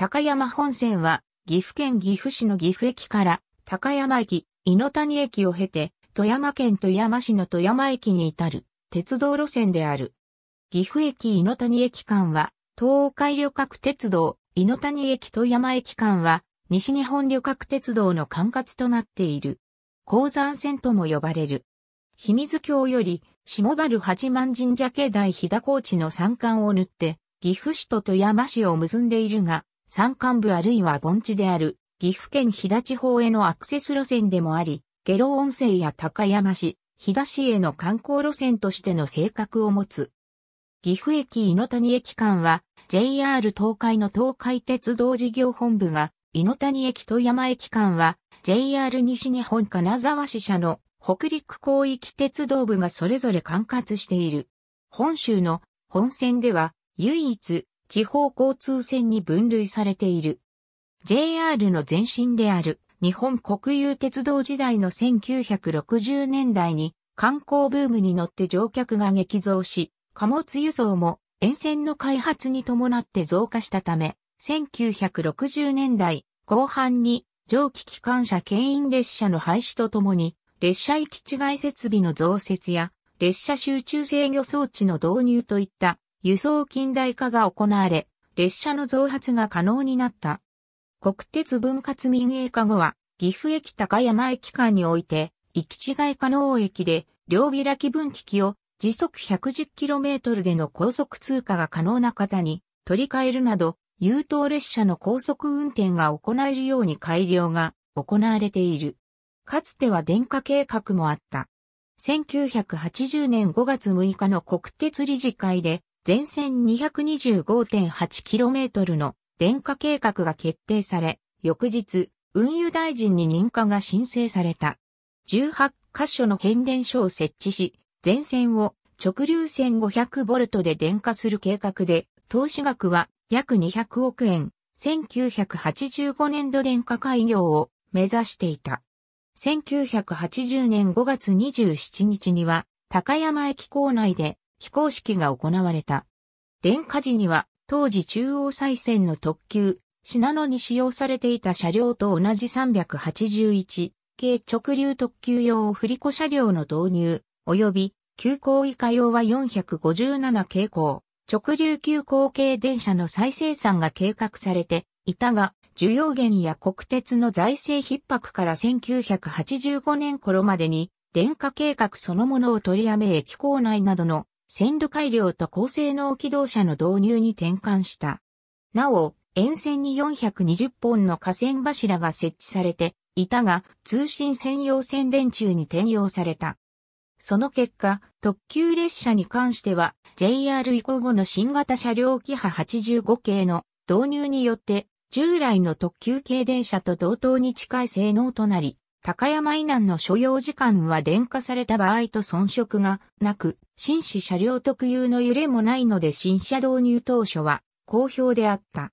高山本線は、岐阜県岐阜市の岐阜駅から、高山駅、猪谷駅を経て、富山県富山市の富山駅に至る、鉄道路線である。岐阜駅猪谷駅間は、東海旅客鉄道、猪谷駅富山駅間は、西日本旅客鉄道の管轄となっている。鉱山線とも呼ばれる。秘水橋より、下原八幡神社境内飛騨高地の山間を縫って、岐阜市と富山市を結んでいるが、山間部あるいは盆地である岐阜県飛騨地方へのアクセス路線でもあり、下呂温泉や高山市、東市への観光路線としての性格を持つ。岐阜駅猪谷駅間は JR 東海の東海鉄道事業本部が、猪谷駅富山駅間は JR 西日本金沢支社の北陸広域鉄道部がそれぞれ管轄している。本州の本線では唯一地方交通線に分類されている。JR の前身である日本国有鉄道時代の1960年代に観光ブームに乗って乗客が激増し、貨物輸送も沿線の開発に伴って増加したため、1960年代後半に蒸気機関車牽引列車の廃止とともに、列車行き違い設備の増設や、列車集中制御装置の導入といった輸送近代化が行われ、列車の増発が可能になった。国鉄分割民営化後は、岐阜駅高山駅間において、行き違い可能駅で、両開き分岐器を時速 110km での高速通過が可能な方に取り替えるなど、優等列車の高速運転が行えるように改良が行われている。かつては電化計画もあった。1980年5月6日の国鉄理事会で全線 225.8km の電化計画が決定され、翌日、運輸大臣に認可が申請された。18カ所の変電所を設置し、全線を直流線 500V で電化する計画で、投資額は約200億円、1985年度電化開業を目指していた。1980年5月27日には、高山駅構内で非公式が行われた。電火時には、当時中央再線の特急、品野に使用されていた車両と同じ381系直流特急用振り子車両の導入、及び急行以下用は457系行、直流急行系電車の再生産が計画されていたが、需要源や国鉄の財政逼迫から1985年頃までに、電化計画そのものを取りやめ駅構内などの線路改良と高性能機動車の導入に転換した。なお、沿線に420本の河川柱が設置されていたが、通信専用線電柱に転用された。その結果、特急列車に関しては、JR 以降後の新型車両機波85系の導入によって、従来の特急系電車と同等に近い性能となり、高山以南の所要時間は電化された場合と遜色がなく、新紙車両特有の揺れもないので新車導入当初は好評であった。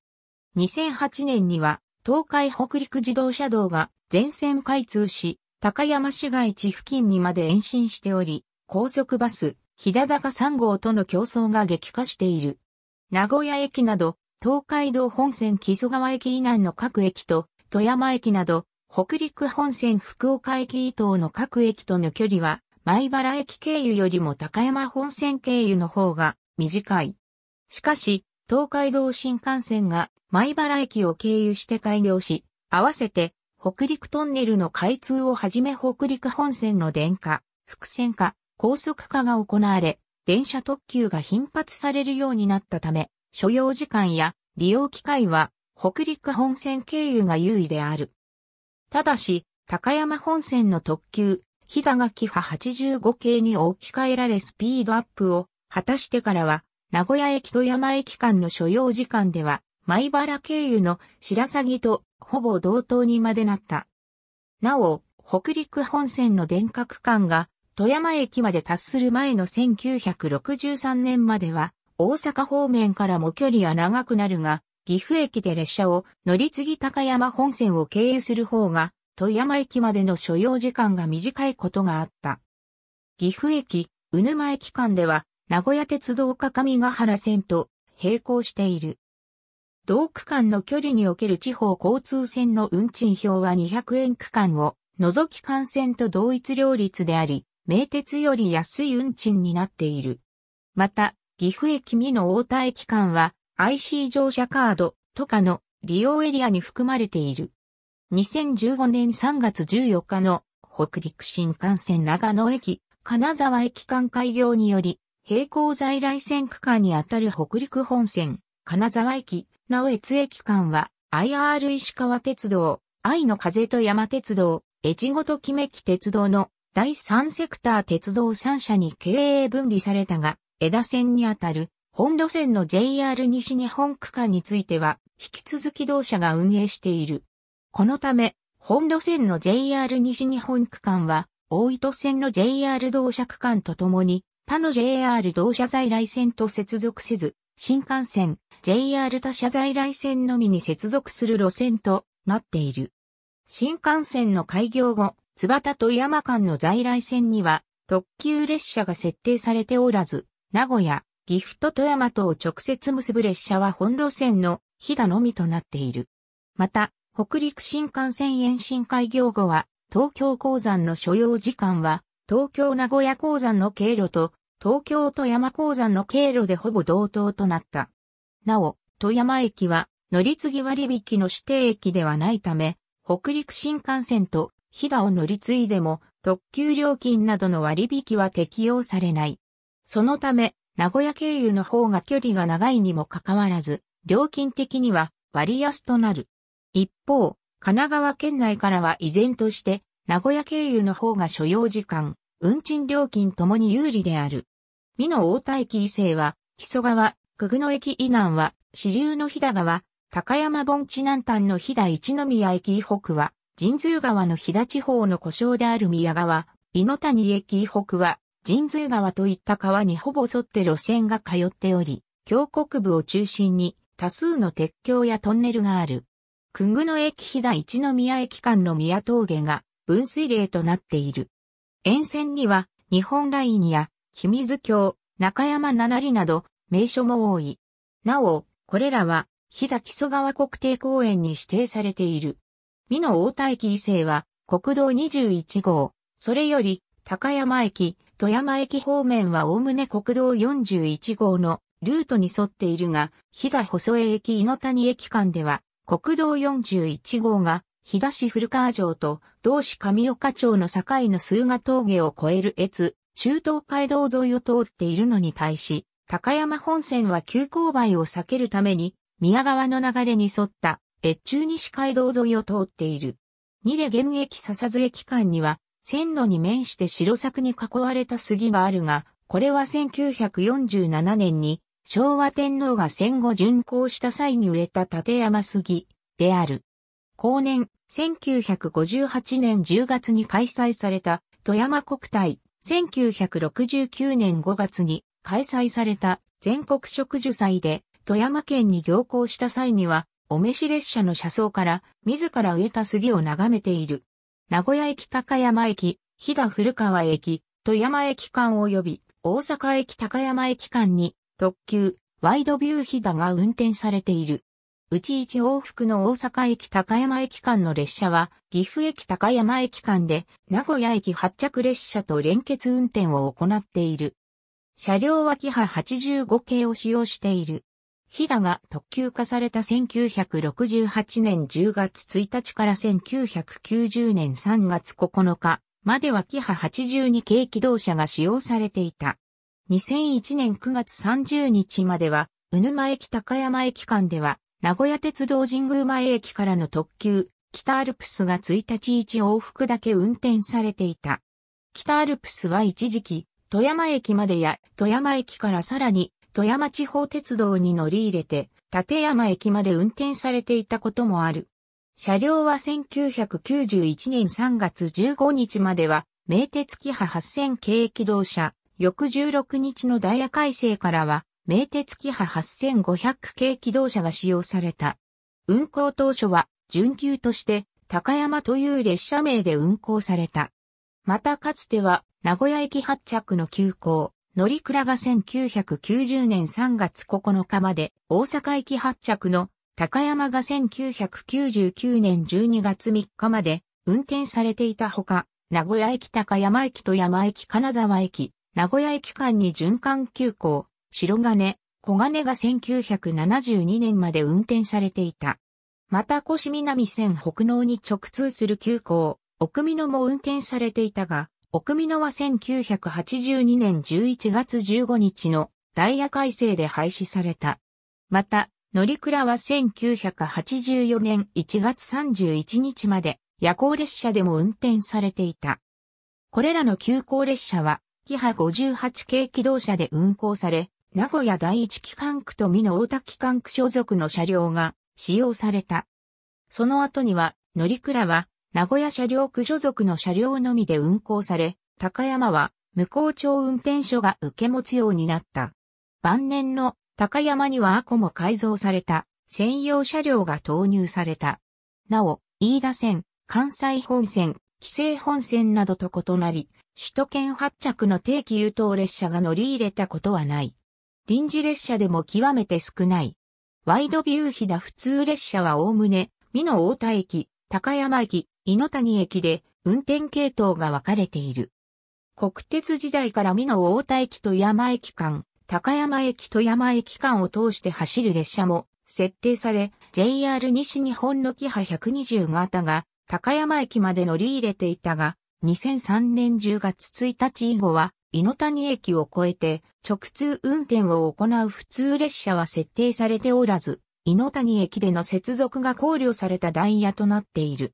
2008年には東海北陸自動車道が全線開通し、高山市街地付近にまで延伸しており、高速バス、日高3号との競争が激化している。名古屋駅など、東海道本線木曽川駅以南の各駅と、富山駅など、北陸本線福岡駅以東の各駅との距離は、米原駅経由よりも高山本線経由の方が短い。しかし、東海道新幹線が米原駅を経由して開業し、合わせて北陸トンネルの開通をはじめ北陸本線の電化、複線化、高速化が行われ、電車特急が頻発されるようになったため、所要時間や利用機会は北陸本線経由が優位である。ただし、高山本線の特急、日高キハ85系に置き換えられスピードアップを果たしてからは、名古屋駅と山駅間の所要時間では、米原経由の白鷺とほぼ同等にまでなった。なお、北陸本線の電化区間が富山駅まで達する前の1963年までは、大阪方面からも距離は長くなるが、岐阜駅で列車を乗り継ぎ高山本線を経由する方が、富山駅までの所要時間が短いことがあった。岐阜駅、宇沼駅間では、名古屋鉄道か上ヶ原線と並行している。同区間の距離における地方交通線の運賃表は200円区間を除き幹線と同一両立であり、名鉄より安い運賃になっている。また、岐阜駅美濃大田駅間は IC 乗車カードとかの利用エリアに含まれている。2015年3月14日の北陸新幹線長野駅、金沢駅間開業により、並行在来線区間にあたる北陸本線、金沢駅、直越駅間は、IR 石川鉄道、愛の風と山鉄道、越後と木めき鉄道の第3セクター鉄道3社に経営分離されたが、枝線にあたる本路線の JR 西日本区間については、引き続き同社が運営している。このため、本路線の JR 西日本区間は、大糸線の JR 同社区間とともに、他の JR 同社在来線と接続せず、新幹線、JR 他社在来線のみに接続する路線となっている。新幹線の開業後、津端と山間の在来線には、特急列車が設定されておらず、名古屋、岐阜と富山とを直接結ぶ列車は本路線の飛騨のみとなっている。また、北陸新幹線延伸開業後は、東京鉱山の所要時間は、東京名古屋鉱山の経路と、東京富山鉱山の経路でほぼ同等となった。なお、富山駅は、乗り継ぎ割引の指定駅ではないため、北陸新幹線と飛騨を乗り継いでも、特急料金などの割引は適用されない。そのため、名古屋経由の方が距離が長いにもかかわらず、料金的には割安となる。一方、神奈川県内からは依然として、名古屋経由の方が所要時間、運賃料金ともに有利である。美濃大田駅伊勢は、木曽川、久久野駅以南は、支流の飛騨川、高山盆地南端の飛騨一宮駅以北は、神通川の飛騨地方の故障である宮川、井濃谷駅以北は、神通川といった川にほぼ沿って路線が通っており、峡谷部を中心に多数の鉄橋やトンネルがある。久ぐ野駅飛騨一宮駅間の宮峠が分水嶺となっている。沿線には日本ラインや清水橋、中山七里など名所も多い。なお、これらは飛騨木曽川国定公園に指定されている。美濃大田駅以西は国道21号、それより高山駅、富山駅方面はおおむね国道41号のルートに沿っているが、日田細江駅井の谷駅間では、国道41号が、東市古川城と同市上岡町の境の数ヶ峠を越える越、中東街道沿いを通っているのに対し、高山本線は急勾配を避けるために、宮川の流れに沿った越中西街道沿いを通っている。二レゲム駅笹津駅間には、線路に面して白柵に囲われた杉があるが、これは1947年に昭和天皇が戦後巡行した際に植えた立山杉である。後年、1958年10月に開催された富山国体、1969年5月に開催された全国植樹祭で富山県に行行した際には、お召し列車の車窓から自ら植えた杉を眺めている。名古屋駅高山駅、飛騨古川駅、富山駅間及び大阪駅高山駅間に特急、ワイドビュー飛騨が運転されている。うち一往復の大阪駅高山駅間の列車は、岐阜駅高山駅間で、名古屋駅発着列車と連結運転を行っている。車両はキハ85系を使用している。飛騨が特急化された1968年10月1日から1990年3月9日まではキハ82系機動車が使用されていた。2001年9月30日までは、うぬま駅高山駅間では、名古屋鉄道神宮前駅からの特急、北アルプスが1日1往復だけ運転されていた。北アルプスは一時期、富山駅までや富山駅からさらに富山地方鉄道に乗り入れて、立山駅まで運転されていたこともある。車両は1991年3月15日までは、名鉄キハ8000系機動車、翌16日のダイヤ改正からは、名鉄キハ8500系機動車が使用された。運行当初は、準急として、高山という列車名で運行された。またかつては、名古屋駅発着の急行、乗鞍が1990年3月9日まで、大阪駅発着の高山が1999年12月3日まで運転されていたほか、名古屋駅高山駅と山駅金沢駅、名古屋駅間に循環急行、白金、小金が1972年まで運転されていた。また越南線北濃に直通する急行、奥美濃も運転されていたが、奥美濃は1982年11月15日のダイヤ改正で廃止された。また、乗鞍は1984年1月31日まで夜行列車でも運転されていた。これらの急行列車は、キハ58系機動車で運行され、名古屋第一機関区と美濃大田機関区所属の車両が使用された。その後には、乗倉は名古屋車両区所属の車両のみで運行され、高山は向こう町運転所が受け持つようになった。晩年の高山にはアコも改造された専用車両が投入された。なお、飯田線、関西本線、紀勢本線などと異なり、首都圏発着の定期優等列車が乗り入れたことはない。臨時列車でも極めて少ない。ワイドビュー飛騨普通列車はおおむね、美濃大田駅、高山駅、猪谷駅で運転系統が分かれている。国鉄時代から美濃大田駅と山駅間、高山駅と山駅間を通して走る列車も設定され、JR 西日本のキハ120型が高山駅まで乗り入れていたが、2003年10月1日以後は、猪谷駅を越えて直通運転を行う普通列車は設定されておらず、猪谷駅での接続が考慮されたダイヤとなっている。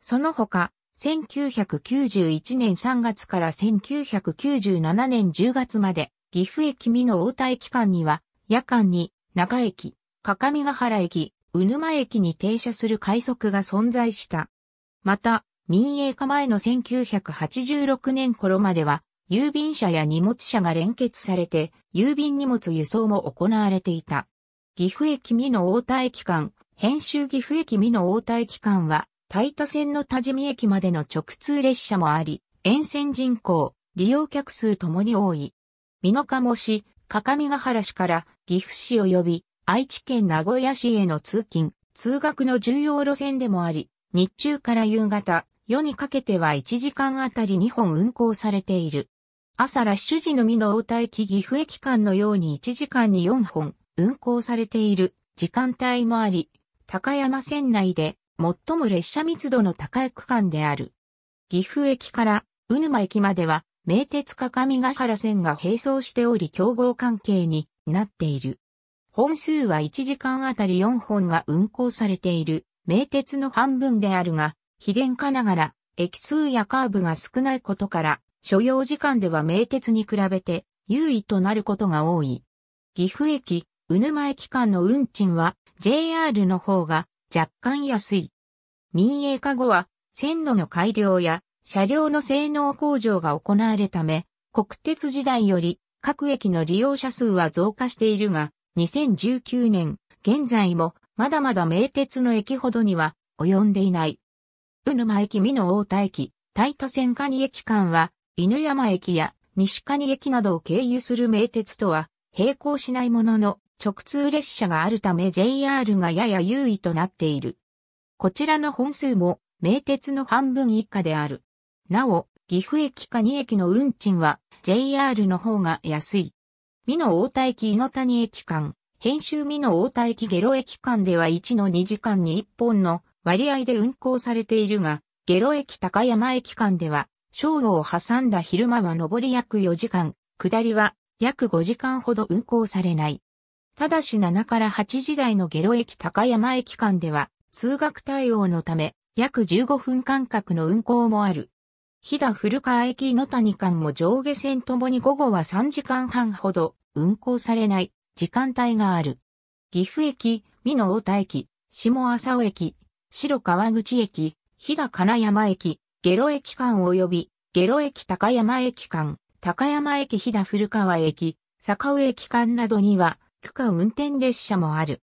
その他、1991年3月から1997年10月まで、岐阜駅美の大田駅間には、夜間に、中駅、各ヶ原駅、うぬま駅に停車する快速が存在した。また、民営化前の1986年頃までは、郵便車や荷物車が連結されて、郵便荷物輸送も行われていた。岐阜駅美濃大田駅間、編集岐阜駅美濃大田駅間は、大田線の多治見駅までの直通列車もあり、沿線人口、利用客数ともに多い。美濃茂市、各務原市から岐阜市及び愛知県名古屋市への通勤、通学の重要路線でもあり、日中から夕方、夜にかけては1時間あたり2本運行されている。朝ラッシュ時の美濃大田駅岐阜駅間のように1時間に4本、運行されている時間帯もあり、高山線内で最も列車密度の高い区間である。岐阜駅から宇沼駅までは名鉄各務原線が並走しており競合関係になっている。本数は1時間あたり4本が運行されている名鉄の半分であるが、非電化ながら駅数やカーブが少ないことから、所要時間では名鉄に比べて優位となることが多い。岐阜駅、うぬま駅間の運賃は JR の方が若干安い。民営化後は線路の改良や車両の性能向上が行われため、国鉄時代より各駅の利用者数は増加しているが、2019年、現在もまだまだ名鉄の駅ほどには及んでいない。うぬま駅、美濃大田駅、大田線下に駅間は、犬山駅や西蟹駅などを経由する名鉄とは並行しないものの、直通列車があるため JR がやや優位となっている。こちらの本数も名鉄の半分以下である。なお、岐阜駅か2駅の運賃は JR の方が安い。美濃大田駅猪谷駅間、編集美濃大田駅下呂駅間では1の2時間に1本の割合で運行されているが、下呂駅高山駅間では、正午を挟んだ昼間は上り約4時間、下りは約5時間ほど運行されない。ただし7から8時台の下呂駅高山駅間では、通学対応のため、約15分間隔の運行もある。日田古川駅の谷間も上下線ともに午後は3時間半ほど運行されない時間帯がある。岐阜駅、美濃太田駅、下浅尾駅、白川口駅、日田金山駅、下呂駅間及び下呂駅高山駅間、高山駅日田古川駅、坂上駅間などには区間運転列車もある。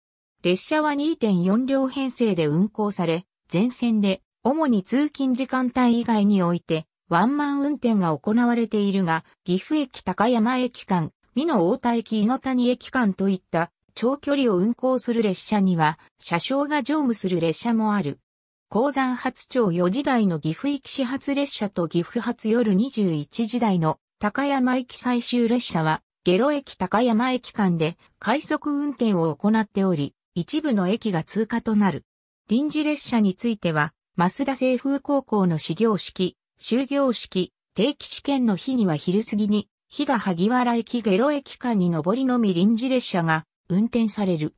列車は2.4両編成で運行され、全線で主に通勤時間帯以外においてワンマン運転が行われているが、岐阜駅高山駅間、美濃大田駅井野谷駅間といった長距離を運行する列車には、車掌が乗務する列車もある。鉱山発町4時台の岐阜駅始発列車と岐阜発夜21時台の高山駅最終列車は、下呂駅高山駅間で快速運転を行っており、一部の駅が通過となる。臨時列車については、増田清風高校の始業式、終業式、定期試験の日には昼過ぎに、日田萩原駅下呂駅間に上りのみ臨時列車が運転される。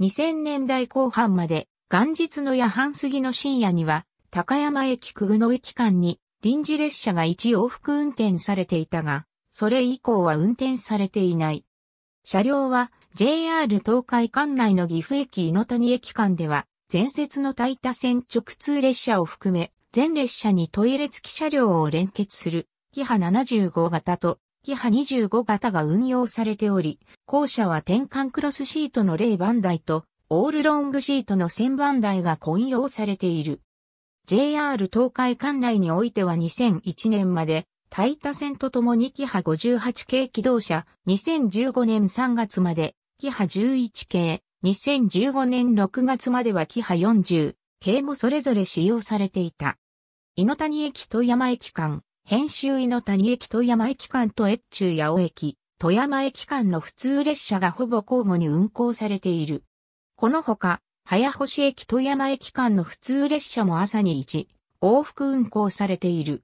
2000年代後半まで、元日の夜半過ぎの深夜には、高山駅久久野駅間に臨時列車が一往復運転されていたが、それ以降は運転されていない。車両は JR 東海管内の岐阜駅井の谷駅間では、前節の大多線直通列車を含め、全列車にトイレ付き車両を連結する、キハ75型と、キハ25型が運用されており、後者は転換クロスシートの0番台と、オールロングシートの1000番台が混用されている。JR 東海管内においては2001年までタイタ線とともにキハ58系機動車、2015年3月まで、キハ11系、2015年6月まではキハ40系もそれぞれ使用されていた。の谷駅富山駅間、編集の谷駅富山駅間と越中八尾駅、富山駅間の普通列車がほぼ交互に運行されている。このほか、早星駅富山駅間の普通列車も朝に1、往復運行されている。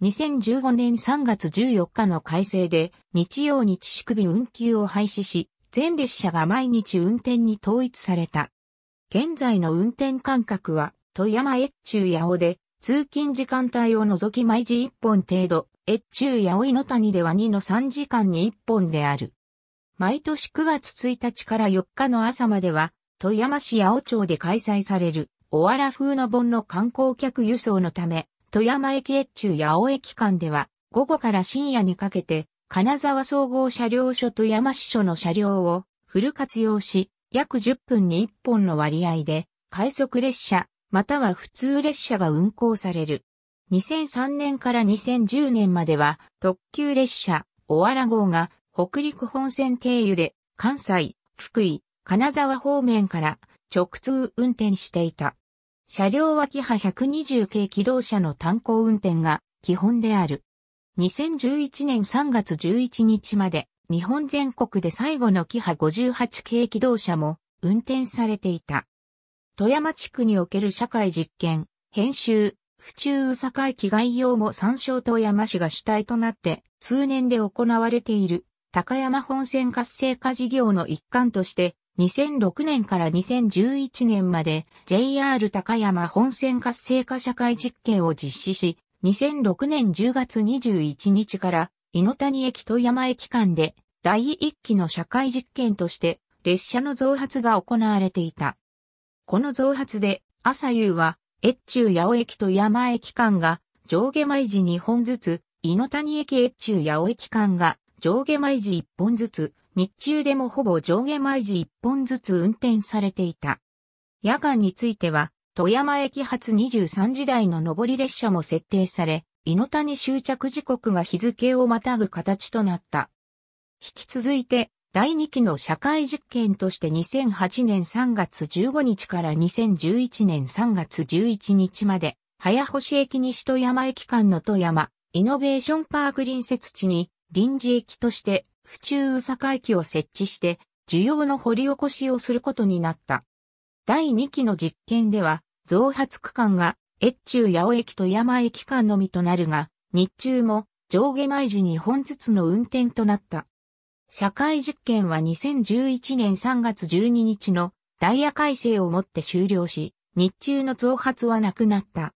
2015年3月14日の改正で日曜日祝日運休を廃止し、全列車が毎日運転に統一された。現在の運転間隔は富山越中八尾で通勤時間帯を除き毎時1本程度、越中八尾の谷では2の3時間に1本である。毎年9月1日から4日の朝までは、富山市八尾町で開催される、おわら風の盆の観光客輸送のため、富山駅越中八尾駅間では、午後から深夜にかけて、金沢総合車両所と山支所の車両をフル活用し、約10分に1本の割合で、快速列車、または普通列車が運行される。2003年から2010年までは、特急列車、小原号が、北陸本線経由で、関西、福井、金沢方面から直通運転していた。車両はキハ120系機動車の単行運転が基本である。2011年3月11日まで日本全国で最後のキハ58系機動車も運転されていた。富山地区における社会実験、編集、府中宇佐会機概要も参照富山市が主体となって通年で行われている高山本線活性化事業の一環として2006年から2011年まで JR 高山本線活性化社会実験を実施し、2006年10月21日から猪谷駅富山駅間で第1期の社会実験として列車の増発が行われていた。この増発で朝夕は越中八尾駅と山駅間が上下毎時2本ずつ、猪谷駅越中八尾駅間が上下毎時1本ずつ、日中でもほぼ上下毎時1本ずつ運転されていた。夜間については、富山駅発23時台の上り列車も設定され、猪谷終着時刻が日付をまたぐ形となった。引き続いて、第2期の社会実験として2008年3月15日から2011年3月11日まで、早星駅西富山駅間の富山、イノベーションパーク隣接地に臨時駅として府中宇佐会機を設置して、需要の掘り起こしをすることになった。第2期の実験では、増発区間が、越中八尾駅と山駅間のみとなるが、日中も上下毎時2本ずつの運転となった。社会実験は2011年3月12日のダイヤ改正をもって終了し、日中の増発はなくなった。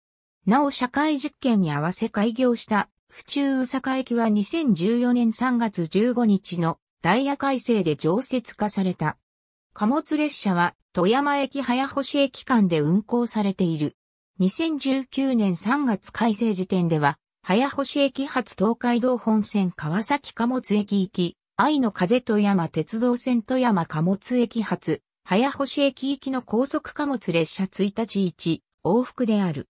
なお社会実験に合わせ開業した府中宇坂駅は2014年3月15日のダイヤ改正で常設化された。貨物列車は富山駅早星駅間で運行されている。2019年3月改正時点では、早星駅発東海道本線川崎貨物駅行き、愛の風富山鉄道線富山貨物駅発、早星駅行きの高速貨物列車1日1往復である。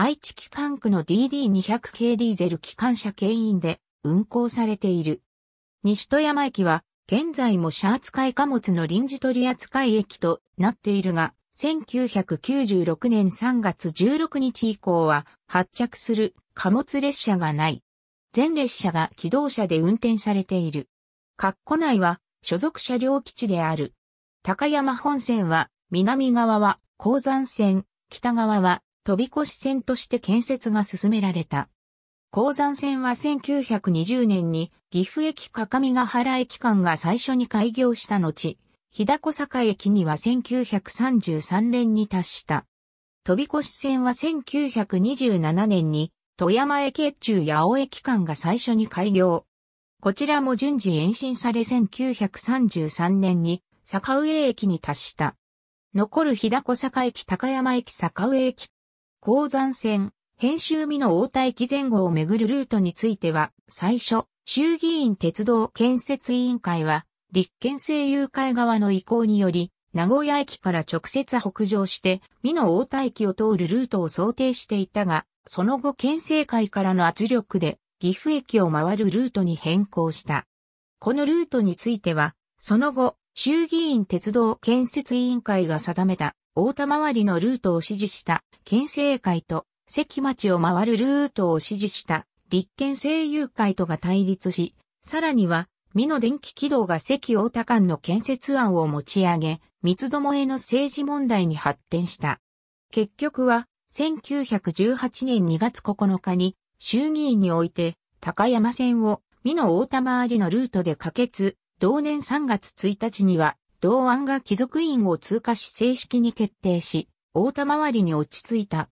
愛知機関区の DD200 系ディーゼル機関車牽引で運行されている。西富山駅は、現在も車扱い貨物の臨時取扱駅となっているが、1996年3月16日以降は発着する貨物列車がない。全列車が機動車で運転されている。括弧内は所属車両基地である。高山本線は南側は鉱山線、北側は飛び越し線として建設が進められた。鉱山線は1920年に岐阜駅みが原駅間が最初に開業した後、日高坂駅には1933年に達した。飛び越し線は1927年に富山駅越中八尾駅間が最初に開業。こちらも順次延伸され1933年に坂上駅に達した。残る日高坂駅高山駅坂上駅鉱山線、編集美の大田駅前後をめぐるルートについては、最初、衆議院鉄道建設委員会は、立憲政友会側の意向により、名古屋駅から直接北上して、美濃大田駅を通るルートを想定していたが、その後県政会からの圧力で、岐阜駅を回るルートに変更した。このルートについては、その後、衆議院鉄道建設委員会が定めた大田回りのルートを支持した県政会と関町を回るルートを支持した立憲政友会とが対立し、さらには、美濃電気軌道が関大田間の建設案を持ち上げ、三つどもえの政治問題に発展した。結局は、1918年2月9日に、衆議院において、高山線を美濃大田回りのルートで可決、同年3月1日には、同案が貴族院を通過し正式に決定し、大田周りに落ち着いた。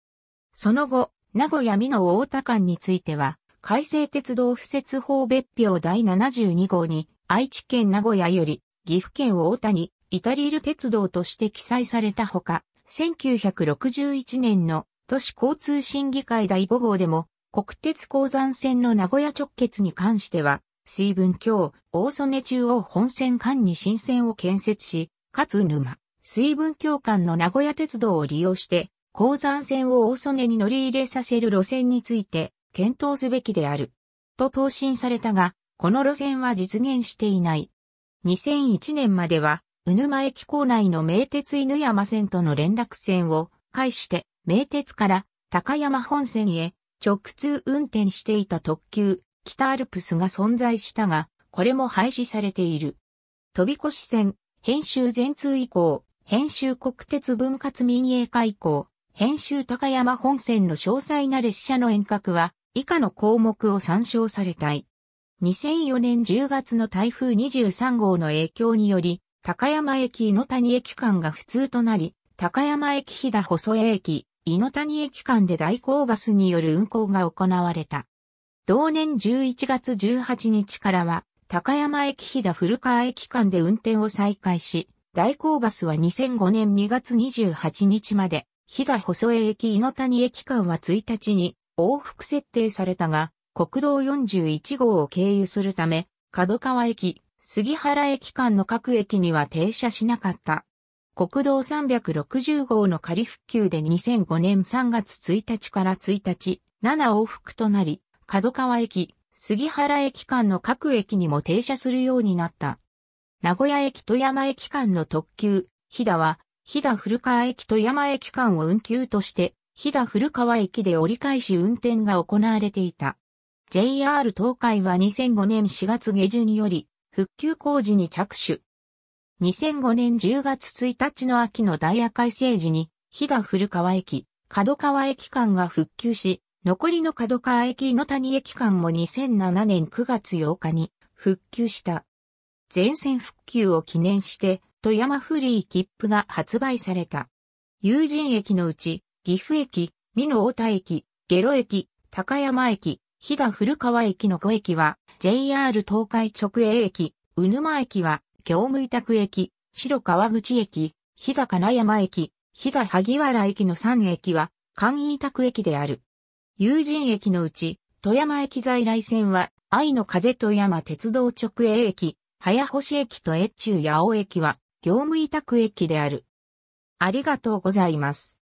その後、名古屋美濃大田間については、改正鉄道敷設法別表第72号に、愛知県名古屋より、岐阜県大田に、イタリール鉄道として記載されたほか、1961年の都市交通審議会第5号でも、国鉄鉱山線の名古屋直結に関しては、水分橋、大曽根中央本線間に新線を建設し、かつ沼、水分橋間の名古屋鉄道を利用して、鉱山線を大曽根に乗り入れさせる路線について、検討すべきである。と答申されたが、この路線は実現していない。2001年までは、うぬま駅構内の名鉄犬山線との連絡線を介して、名鉄から高山本線へ直通運転していた特急北アルプスが存在したが、これも廃止されている。飛び越し線、編集全通以降、編集国鉄分割民営化以降、編集高山本線の詳細な列車の遠隔は、以下の項目を参照されたい。2004年10月の台風23号の影響により、高山駅井の谷駅間が不通となり、高山駅飛田細江駅、井の谷駅間で大行バスによる運行が行われた。同年11月18日からは、高山駅飛騨古川駅間で運転を再開し、大光バスは2005年2月28日まで、飛騨細江駅井の谷駅間は1日に往復設定されたが、国道41号を経由するため、角川駅、杉原駅間の各駅には停車しなかった。国道360号の仮復旧で2005年3月1日から1日、7往復となり、角川駅、杉原駅間の各駅にも停車するようになった。名古屋駅富山駅間の特急、日田は、日田古川駅富山駅間を運休として、日田古川駅で折り返し運転が行われていた。JR 東海は2005年4月下旬により、復旧工事に着手。2005年10月1日の秋のダイヤ改正時に、飛騨古川駅、角川駅間が復旧し、残りの角川駅の谷駅間も2007年9月8日に復旧した。全線復旧を記念して富山フリー切符が発売された。友人駅のうち、岐阜駅、美濃太田駅、下呂駅、高山駅、飛騨古川駅の5駅は JR 東海直営駅、宇沼駅は業務委託駅、白川口駅、飛騨金山駅、飛騨萩原駅の3駅は簡易委託駅である。友人駅のうち、富山駅在来線は、愛の風富山鉄道直営駅、早星駅と越中八尾駅は、業務委託駅である。ありがとうございます。